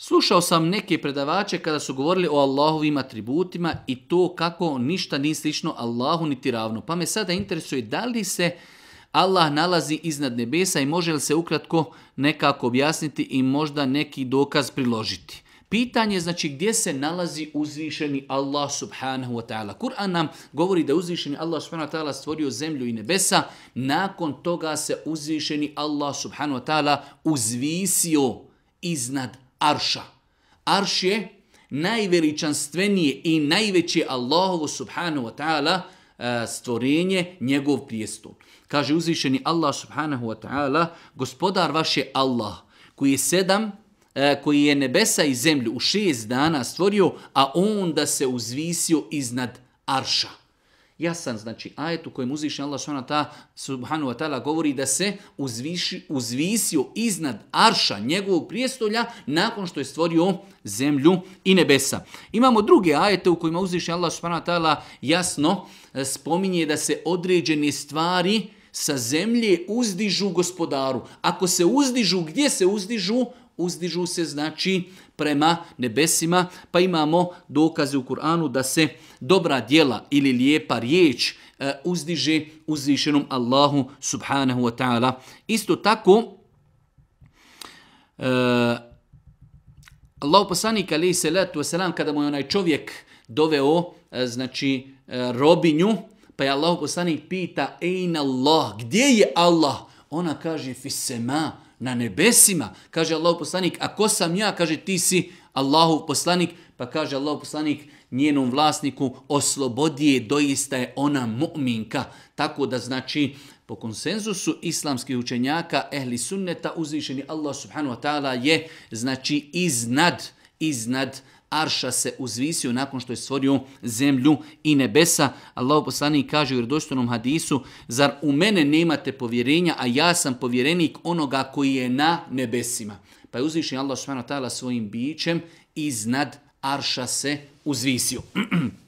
Slušao sam neke predavače kada su govorili o Allahovim atributima i to kako ništa ni slično Allahu niti ravno. Pa me sada interesuje da li se Allah nalazi iznad nebesa i može li se ukratko nekako objasniti i možda neki dokaz priložiti. Pitanje je znači gdje se nalazi uzvišeni Allah subhanahu wa ta'ala. Kur'an nam govori da uzvišeni Allah subhanahu wa ta'ala stvorio zemlju i nebesa, nakon toga se uzvišeni Allah subhanahu wa ta'ala uzvisio iznad Arša. Arš je najveličanstvenije i najveće Allahovo subhanahu wa ta'ala e, stvorenje, njegov prijestol. Kaže uzvišeni Allah subhanahu wa ta'ala, gospodar vaš je Allah, koji je sedam, e, koji je nebesa i zemlju u šest dana stvorio, a on da se uzvisio iznad arša jasan, znači, ajet u kojem uzviši Allah subhanahu wa ta'ala govori da se uzviši, uzvisio iznad arša njegovog prijestolja nakon što je stvorio zemlju i nebesa. Imamo druge ajete u kojima uzviši Allah subhanahu wa ta'ala jasno e, spominje da se određene stvari sa zemlje uzdižu gospodaru. Ako se uzdižu, gdje se uzdižu? uzdižu se znači prema nebesima, pa imamo dokaze u Kur'anu da se dobra djela ili lijepa riječ e, uzdiže uzvišenom Allahu subhanahu wa ta'ala. Isto tako, e, Allah poslanik alaihi salatu wasalam, kada mu je onaj čovjek doveo e, znači robinju, pa je Allahu poslanik pita, ejna Allah, gdje je Allah? Ona kaže, fi sema, na nebesima. Kaže Allahu poslanik, a ko sam ja? Kaže, ti si Allahu poslanik. Pa kaže Allahu poslanik njenom vlasniku, oslobodi je, doista je ona mu'minka. Tako da znači, po konsenzusu islamskih učenjaka, ehli sunneta, uzvišeni Allah subhanu wa ta'ala je, znači, iznad mu'minka iznad Arša se uzvisio nakon što je stvorio zemlju i nebesa. Allah poslani kaže u redoštvenom hadisu, zar u mene nemate povjerenja, a ja sam povjerenik onoga koji je na nebesima. Pa je uzvišen Allah svojim bićem iznad Arša se uzvisio.